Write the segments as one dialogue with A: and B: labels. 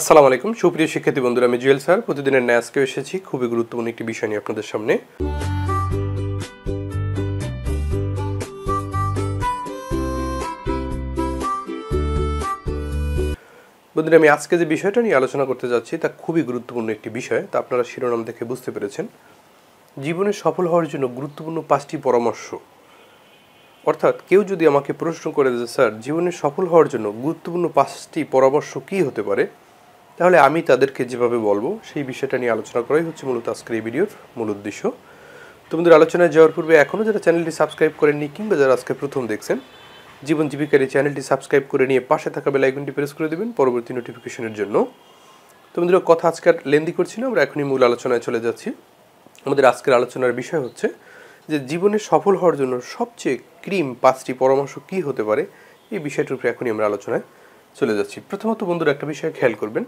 A: আসসালামু আলাইকুম সুপ্রিয় শিক্ষার্থী বন্ধুরা আমি জুয়েল স্যার প্রতিদিনের ন্যাসকে এসেছি খুবই গুরুত্বপূর্ণ একটি বিষয় নিয়ে আপনাদের সামনে বন্ধুরা আমি আজকে যে বিষয়টা নিয়ে আলোচনা করতে যাচ্ছি তা খুবই গুরুত্বপূর্ণ একটি বিষয় তা আপনারা শিরোনাম দেখে বুঝতে পেরেছেন জীবনে সফল হওয়ার জন্য গুরুত্বপূর্ণ পাঁচটি পরামর্শ অর্থাৎ কেউ যদি আমাকে প্রশ্ন করে যে স্যার জীবনে সফল হওয়ার জন্য গুরুত্বপূর্ণ পাঁচটি পরামর্শ কী হতে পারে তাহলে আমি তাদেরকে যেভাবে বলবো সেই বিষয়টা নিয়ে আলোচনা করাই হচ্ছে মূলত আজকের এই ভিডিওর মূল উদ্দেশ্য তোমাদের আলোচনায় যাওয়ার পূর্বে এখনও যারা চ্যানেলটি সাবস্ক্রাইব করেননি কিংবা যারা আজকে প্রথম দেখছেন জীবন জীবিকার এই চ্যানেলটি সাবস্ক্রাইব করে নিয়ে পাশে থাকা বেল আইকনটি প্রেস করে দেবেন পরবর্তী নোটিফিকেশনের জন্য তোমাদের কথা আজকে লেন্দি করছি না আমরা এখনই মূল আলোচনায় চলে যাচ্ছি আমাদের আজকের আলোচনার বিষয় হচ্ছে যে জীবনে সফল হওয়ার জন্য সবচেয়ে ক্রিম পাঁচটি পরামর্শ কী হতে পারে এই বিষয়টির উপরে এখনই আমরা আলোচনায় চলে যাচ্ছি প্রথমত বন্ধুরা একটা বিষয় খেয়াল করবেন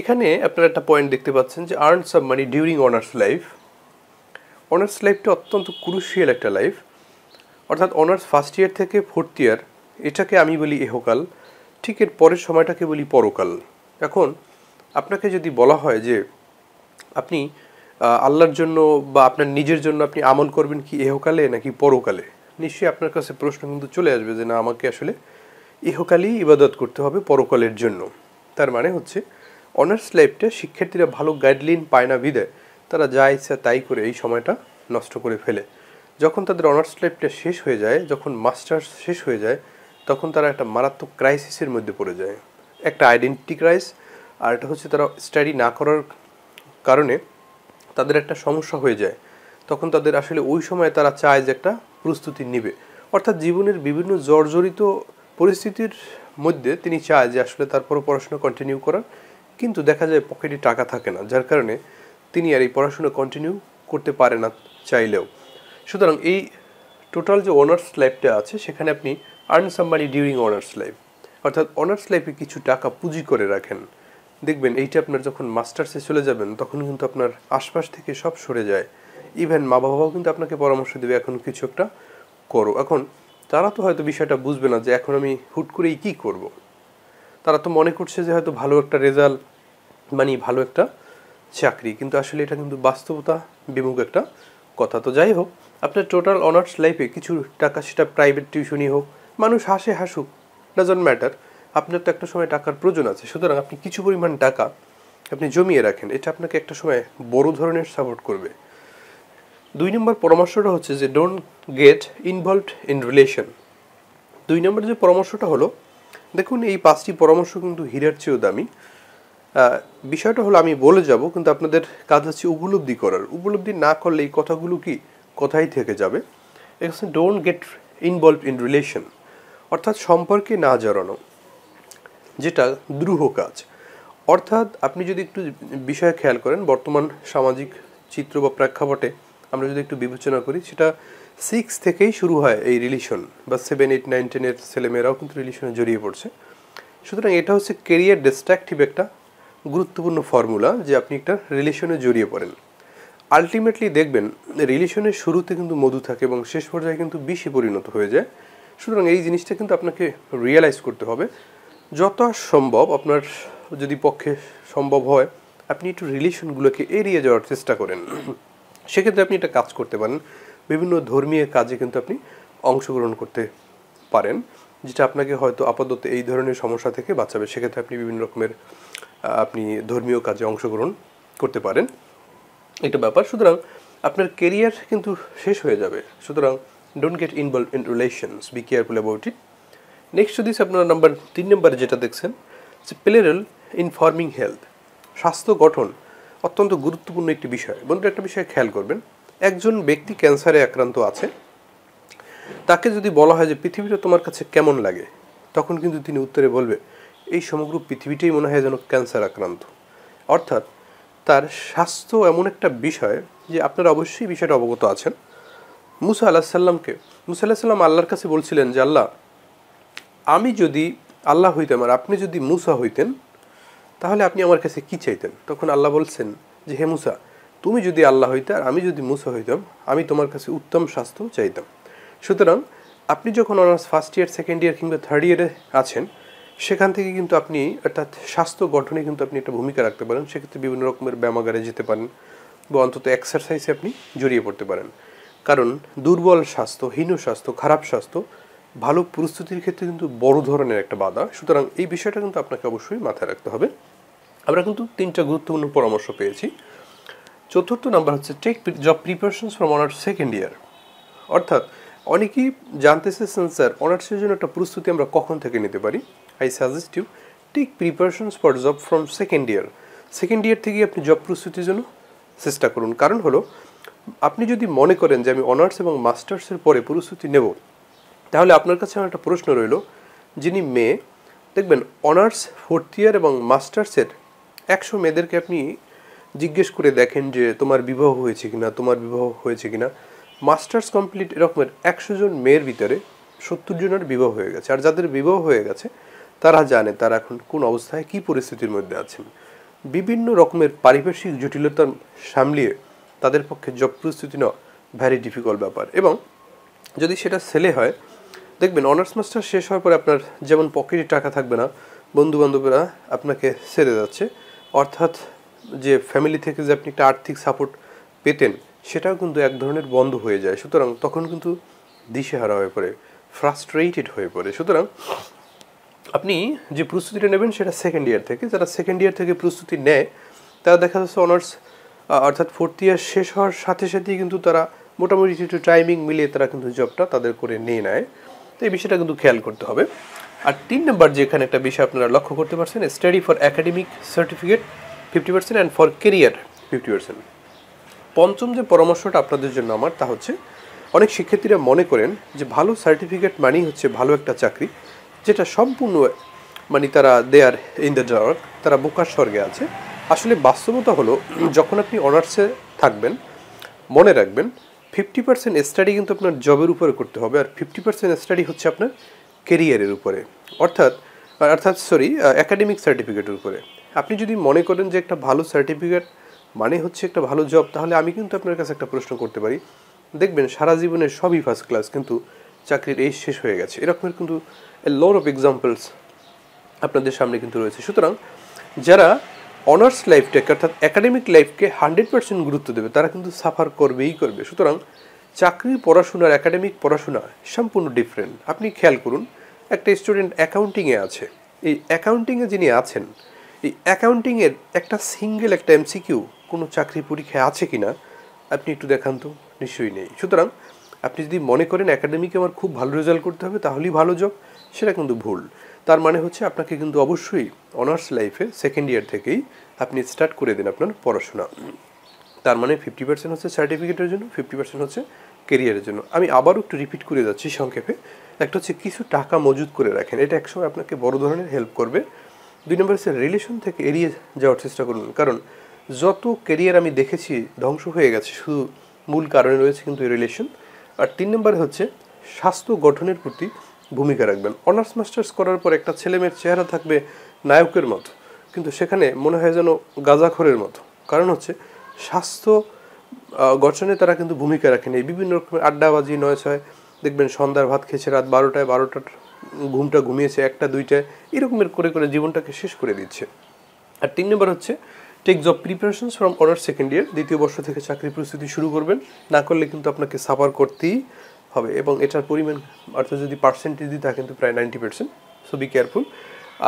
A: এখানে আপনারা একটা পয়েন্ট দেখতে পাচ্ছেন যে earn some money during honours life honours লাইফটা অত্যন্ত ক্রুশিয়াল একটা লাইফ অর্থাৎ অনার্স ফার্স্ট ইয়ার থেকে ফোর্থ ইয়ার এটাকে আমি বলি এহকাল ঠিক এর পরের সময়টাকে বলি পরকাল এখন আপনাকে যদি বলা হয় যে আপনি আল্লাহর জন্য বা আপনার নিজের জন্য আপনি আমল করবেন কি এহকালে নাকি পরকালে নিশ্চয়ই আপনার কাছে প্রশ্ন কিন্তু চলে আসবে যে না আমাকে আসলে ইহকালেই ইবাদত করতে হবে পরকালের জন্য তার মানে হচ্ছে অনার্স লাইফটা শিক্ষার্থীরা ভালো গাইডলাইন পায় না বিদে তারা যা ইচ্ছা তাই করে এই সময়টা নষ্ট করে ফেলে যখন তাদের অনার্স লাইফটা শেষ হয়ে যায় যখন মাস্টার্স শেষ হয়ে যায় তখন তারা একটা মারাত্মক ক্রাইসিসের মধ্যে পড়ে যায় একটা আইডেন্টি ক্রাইস আর এটা হচ্ছে তারা স্টাডি না করার কারণে তাদের একটা সমস্যা হয়ে যায় তখন তাদের আসলে ওই সময় তারা চায় যে একটা প্রস্তুতি নেবে অর্থাৎ জীবনের বিভিন্ন জর্জরিত পরিস্থিতির মধ্যে তিনি চায় যে আসলে তারপরও পড়াশোনা কন্টিনিউ করার কিন্তু দেখা যায় পকেটে টাকা থাকে না যার কারণে তিনি আর এই পড়াশোনা কন্টিনিউ করতে পারে না চাইলেও সুতরাং এই টোটাল যে অনার্স লাইফটা আছে সেখানে আপনি earn some money during honours life অর্থাৎ অনার্স লাইফে কিছু টাকা পুঁজি করে রাখেন দেখবেন এইটা আপনার যখন মাস্টার্সে চলে যাবেন তখন কিন্তু আপনার আশপাশ থেকে সব সরে যায় ইভেন মা বাবাও কিন্তু আপনাকে পরামর্শ দেবে এখন কিছু একটা করো এখন তারা তো হয়তো বিষয়টা বুঝবে না যে এখন আমি হুট করেই কী করবো তারা তো মনে করছে যে হয়তো ভালো একটা রেজাল্ট মানে ভালো একটা চাকরি কিন্তু আসলে এটা কিন্তু বাস্তবতা বিমুখ একটা কথা তো যাই হোক আপনার টোটাল অনার্স লাইফে কিছু টাকা সেটা প্রাইভেট টিউশনই হোক মানুষ হাসে হাসুক ডাজন্ট ম্যাটার আপনার তো একটা সময় টাকার প্রয়োজন আছে সুতরাং আপনি কিছু পরিমাণ টাকা আপনি জমিয়ে রাখেন এটা আপনাকে একটা সময় বড় ধরনের সাপোর্ট করবে দুই নম্বর পরামর্শটা হচ্ছে যে don't get involved in relation দুই নম্বর যে পরামর্শটা হলো দেখুন এই পাঁচটি পরামর্শ কিন্তু হীরার চেয়েও দামি বিষয়টা হলো আমি বলে যাব কিন্তু আপনাদের কাজ হচ্ছে উপলব্ধি করার উপলব্ধি না করলে এই কথাগুলো কি কথাই থেকে যাবে এখানে don't get involve in relation অর্থাৎ সম্পর্কে না জড়ানো যেটা দ্রুহ কাজ অর্থাৎ আপনি যদি একটু বিষয়ে খেয়াল করেন বর্তমান সামাজিক চিত্র বা প্রেক্ষাপটে আমরা যদি একটু বিবেচনা করি সেটা সিক্স থেকেই শুরু হয় এই রিলেশন বা সেভেন এইট নাইন টেনের ছেলেমেয়েরাও কিন্তু রিলেশনে জড়িয়ে পড়ছে সুতরাং এটা হচ্ছে কেরিয়ার ডিস্ট্রাকটিভ একটা গুরুত্বপূর্ণ ফর্মুলা যে আপনি একটা রিলেশনে জড়িয়ে পড়েন আলটিমেটলি দেখবেন রিলেশনের শুরুতে কিন্তু মধু থাকে এবং শেষ পর্যায়ে কিন্তু বেশি পরিণত হয়ে যায় সুতরাং এই জিনিসটা কিন্তু আপনাকে রিয়েলাইজ করতে হবে যত সম্ভব আপনার যদি পক্ষে সম্ভব হয় আপনি একটু রিলেশনগুলোকে এড়িয়ে যাওয়ার চেষ্টা করেন সেক্ষেত্রে আপনি একটা কাজ করতে পারেন বিভিন্ন ধর্মীয় কাজে কিন্তু আপনি অংশগ্রহণ করতে পারেন যেটা আপনাকে হয়তো আপাতত এই ধরনের সমস্যা থেকে বাঁচাবে সেক্ষেত্রে আপনি বিভিন্ন রকমের আপনি ধর্মীয় কাজে অংশগ্রহণ করতে পারেন এটা ব্যাপার সুতরাং আপনার কেরিয়ার কিন্তু শেষ হয়ে যাবে সুতরাং don't get involve in relations be careful about it next যদি আপনার নাম্বার তিন নম্বরে যেটা দেখছেন যে প্লেরেল ইনফর্মিং হেলথ স্বাস্থ্য গঠন অত্যন্ত গুরুত্বপূর্ণ একটি বিষয় বন্ধুরা একটা বিষয় খেয়াল করবেন একজন ব্যক্তি ক্যান্সারে আক্রান্ত আছে তাকে যদি বলা হয় যে পৃথিবীটা তোমার কাছে কেমন লাগে তখন কিন্তু তিনি উত্তরে বলবে এই সমগ্র পৃথিবীটাই মনে হয় যেন ক্যান্সার আক্রান্ত অর্থাৎ তার স্বাস্থ্য এমন একটা বিষয় যে আপনারা অবশ্যই বিষয়টা অবগত আছেন মুসা আল্লাহ সাল্লামকে মুসা আল্লাহ সাল্লাম আল্লাহর কাছে বলছিলেন যে আল্লাহ আমি যদি আল্লাহ হইতাম আর আপনি যদি মুসা হইতেন তাহলে আপনি আমার কাছে কি চাইতেন তখন আল্লাহ বলছেন যে হে মুসা তুমি যদি আল্লাহ হইতে আর আমি যদি মুসা হইতাম আমি তোমার কাছে উত্তম স্বাস্থ্য চাইতাম সুতরাং আপনি যখন honours first year second year কিংবা থার্ড ইয়ারে আছেন সেখান থেকে কিন্তু আপনি অর্থাৎ স্বাস্থ্য গঠনে কিন্তু আপনি একটা ভূমিকা রাখতে পারেন সেক্ষেত্রে বিভিন্ন রকমের ব্যায়ামাগারে যেতে পারেন বা অন্তত এক্সারসাইজে আপনি জড়িয়ে পড়তে পারেন কারণ দুর্বল স্বাস্থ্য হীন স্বাস্থ্য খারাপ স্বাস্থ্য ভালো প্রস্তুতির ক্ষেত্রে কিন্তু বড় ধরনের একটা বাধা সুতরাং এই বিষয়টা কিন্তু আপনাকে অবশ্যই মাথায় রাখতে হবে আমরা কিন্তু তিনটা গুরুত্বপূর্ণ পরামর্শ পেয়েছি চতুর্থ নাম্বার হচ্ছে take job preparations from honours second year অর্থাৎ অনেকেই জানতেছে স্যার অনার্সের জন্য একটা প্রস্তুতি আমরা কখন থেকে নিতে পারি I suggest you take preparations for job from second year second year থেকে আপনি জব প্রস্তুতির জন্য চেষ্টা করুন কারণ হলো আপনি যদি মনে করেন যে আমি অনার্স এবং মাস্টার্সের পরে প্রস্তুতি নেব তাহলে আপনার কাছে আমার একটা প্রশ্ন রইল যিনি মেয়ে দেখবেন অনার্স ফোর্থ ইয়ার এবং মাস্টার্সের একশো মেয়েদেরকে আপনি জিজ্ঞেস করে দেখেন যে তোমার বিবাহ হয়েছে কিনা তোমার বিবাহ হয়েছে কিনা মাস্টার্স কমপ্লিট এরকমের একশো জন মেয়ের ভিতরে সত্তর জনের বিবাহ হয়ে গেছে আর যাদের বিবাহ হয়ে গেছে তারা জানে তারা এখন কোন অবস্থায় কি পরিস্থিতির মধ্যে আছেন বিভিন্ন রকমের পারিপার্শ্বিক জটিলতা সামলিয়ে তাদের পক্ষে জব প্রস্তুতি নেওয়া ভ্যারি ডিফিকাল্ট ব্যাপার এবং যদি সেটা ছেলে হয় দেখবেন অনার্স মাস্টার শেষ হওয়ার পরে আপনার যেমন পকেটে টাকা থাকবে না বন্ধুবান্ধবেরা আপনাকে ছেড়ে যাচ্ছে অর্থাৎ যে ফ্যামিলি থেকে যে আপনি একটা আর্থিক সাপোর্ট পেতেন সেটাও কিন্তু এক ধরনের বন্ধ হয়ে যায় সুতরাং তখন কিন্তু দিশেহারা হয়ে পড়ে ফ্রাস্ট্রেটেড হয়ে পড়ে সুতরাং আপনি যে প্রস্তুতিটা নেবেন সেটা সেকেন্ড ইয়ার থেকে যারা সেকেন্ড ইয়ার থেকে প্রস্তুতি নেয় তারা দেখা যাচ্ছে অনার্স অর্থাৎ ফোর্থ ইয়ার শেষ হওয়ার সাথে সাথেই কিন্তু তারা মোটামুটি একটু টাইমিং মিলিয়ে তারা কিন্তু জবটা তাদের করে নিয়ে নেয় তো এই বিষয়টা কিন্তু খেয়াল করতে হবে আর তিন নম্বর যেখানে একটা বিষয় আপনারা লক্ষ্য করতে পারছেন study for academic certificate fifty percent and for career fifty percent পঞ্চম যে পরামর্শটা আপনাদের জন্য আমার তা হচ্ছে অনেক শিক্ষার্থীরা মনে করেন যে ভালো সার্টিফিকেট মানেই হচ্ছে ভালো একটা চাকরি যেটা সম্পূর্ণ মানে তারা they are in the dark তারা বোকার স্বর্গে আছে আসলে বাস্তবতা হলো যখন আপনি অনার্সে থাকবেন মনে রাখবেন ফিফটি পার্সেন্ট স্টাডি কিন্তু আপনার জবের উপরে করতে হবে আর ফিফটি পার্সেন্ট স্টাডি হচ্ছে আপনার কেরিয়ারের উপরে অর্থাৎ অর্থাৎ সরি একাডেমিক সার্টিফিকেটের উপরে আপনি যদি মনে করেন যে একটা ভালো সার্টিফিকেট মানে হচ্ছে একটা ভালো জব তাহলে আমি কিন্তু আপনার কাছে একটা প্রশ্ন করতে পারি দেখবেন সারা জীবনের সবই ফার্স্ট ক্লাস কিন্তু চাকরির এই শেষ হয়ে গেছে এরকমের কিন্তু এ লর অফ এক্সাম্পলস আপনাদের সামনে কিন্তু রয়েছে সুতরাং যারা অনার্স লাইফটাকে অর্থাৎ একাডেমিক লাইফকে হান্ড্রেড পার্সেন্ট গুরুত্ব দেবে তারা কিন্তু সাফার করবেই করবে সুতরাং চাকরি পড়াশোনার একাডেমিক পড়াশোনা সম্পূর্ণ ডিফারেন্ট আপনি খেয়াল করুন একটা স্টুডেন্ট অ্যাকাউন্টিংয়ে আছে এই অ্যাকাউন্টিংয়ে যিনি আছেন এই অ্যাকাউন্টিংয়ের একটা সিঙ্গেল একটা এমসিকিউ কোনো চাকরি পরীক্ষায় আছে কি না আপনি একটু দেখান তো নিশ্চয়ই নেই সুতরাং আপনি যদি মনে করেন অ্যাকাডেমিকে আমার খুব ভালো রেজাল্ট করতে হবে তাহলেই ভালো জব সেটা কিন্তু ভুল তার মানে হচ্ছে আপনাকে কিন্তু অবশ্যই অনার্স লাইফে সেকেন্ড ইয়ার থেকেই আপনি স্টার্ট করে দেন আপনার পড়াশোনা তার মানে ফিফটি পার্সেন্ট হচ্ছে সার্টিফিকেটের জন্য ফিফটি পার্সেন্ট হচ্ছে কেরিয়ারের জন্য আমি আবারও একটু রিপিট করে যাচ্ছি সংক্ষেপে একটা হচ্ছে কিছু টাকা মজুত করে রাখেন এটা একসময় আপনাকে বড় ধরনের হেল্প করবে দুই নম্বর হচ্ছে রিলেশন থেকে এড়িয়ে যাওয়ার চেষ্টা করুন কারণ যত কেরিয়ার আমি দেখেছি ধ্বংস হয়ে গেছে শুধু মূল কারণে রয়েছে কিন্তু এই রিলেশন আর তিন নম্বরে হচ্ছে স্বাস্থ্য গঠনের প্রতি ভূমিকা রাখবেন অনার্স মাস্টার্স করার পর একটা ছেলেমেয়ের চেহারা থাকবে নায়কের মতো কিন্তু সেখানে মনে হয় যেন গাঁজাখরের মতো কারণ হচ্ছে স্বাস্থ্য গঠনে তারা কিন্তু ভূমিকা রাখেন এই বিভিন্ন রকমের আড্ডাবাজি নয় ছয় দেখবেন সন্ধ্যার ভাত খেয়েছে রাত বারোটায় বারোটার ঘুমটা ঘুমিয়েছে একটা দুইটা এরকমের করে করে জীবনটাকে শেষ করে দিচ্ছে আর তিন নম্বর হচ্ছে take job preparation from honours second year দ্বিতীয় বর্ষ থেকে চাকরি প্রস্তুতি শুরু করবেন না করলে কিন্তু আপনাকে সাফার করতেই হবে এবং এটার পরিমাণ অর্থাৎ যদি পার্সেন্টেজ দিই তা কিন্তু প্রায় ninety percent so be careful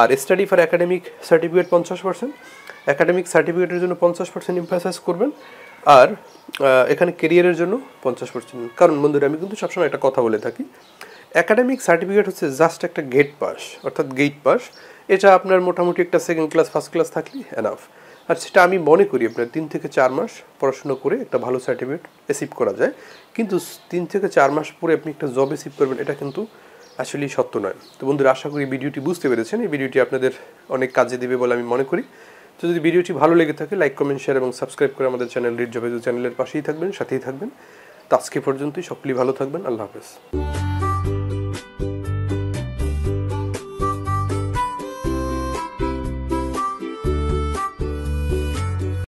A: আর স্টাডি ফর একাডেমিক সার্টিফিকেট পঞ্চাশ পার্সেন্ট একাডেমিক সার্টিফিকেটের জন্য পঞ্চাশ পার্সেন্ট ইম্পাসাইজ করবেন আর এখানে কেরিয়ারের জন্য পঞ্চাশ পার্সেন্ট কারণ বন্ধুরা আমি কিন্তু সবসময় একটা কথা বলে থাকি অ্যাকাডেমিক সার্টিফিকেট হচ্ছে জাস্ট একটা গেট পাস অর্থাৎ গেট পাস এটা আপনার মোটামুটি একটা সেকেন্ড ক্লাস ফার্স্ট ক্লাস থাকলে এনাফ আর সেটা আমি মনে করি আপনার তিন থেকে চার মাস পড়াশুনো করে একটা ভালো সার্টিফিকেট রিসিভ করা যায় কিন্তু তিন থেকে চার মাস পরে আপনি একটা জব রিসিভ করবেন এটা কিন্তু আসলেই সত্য নয় তো বন্ধুরা আশা করি ভিডিওটি বুঝতে পেরেছেন এই ভিডিওটি আপনাদের অনেক কাজে দেবে বলে আমি মনে করি তো যদি ভিডিওটি ভালো লেগে থাকে লাইক কমেন্ট শেয়ার এবং সাবস্ক্রাইব করে আমাদের চ্যানেল রিড জবেজু চ্যানেলের পাশেই থাকবেন সাথেই থাকবেন তো আজকে পর্যন্তই সকলেই ভালো থাকবেন আল্লাহ হাফেজ